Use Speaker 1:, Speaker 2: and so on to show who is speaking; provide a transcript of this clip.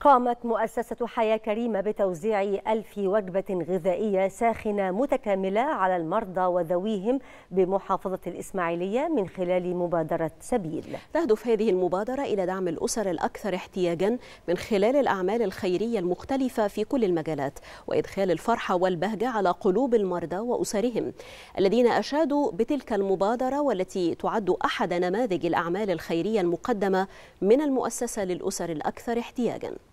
Speaker 1: قامت مؤسسة حياة كريمة بتوزيع ألف وجبة غذائية ساخنة متكاملة على المرضى وذويهم بمحافظة الإسماعيلية من
Speaker 2: خلال مبادرة سبيل تهدف هذه المبادرة إلى دعم الأسر الأكثر احتياجا من خلال الأعمال الخيرية المختلفة في كل المجالات وإدخال الفرحة والبهجة على قلوب المرضى وأسرهم الذين أشادوا بتلك المبادرة والتي تعد أحد نماذج الأعمال الخيرية المقدمة من المؤسسة للأسر الأكثر احتياجاً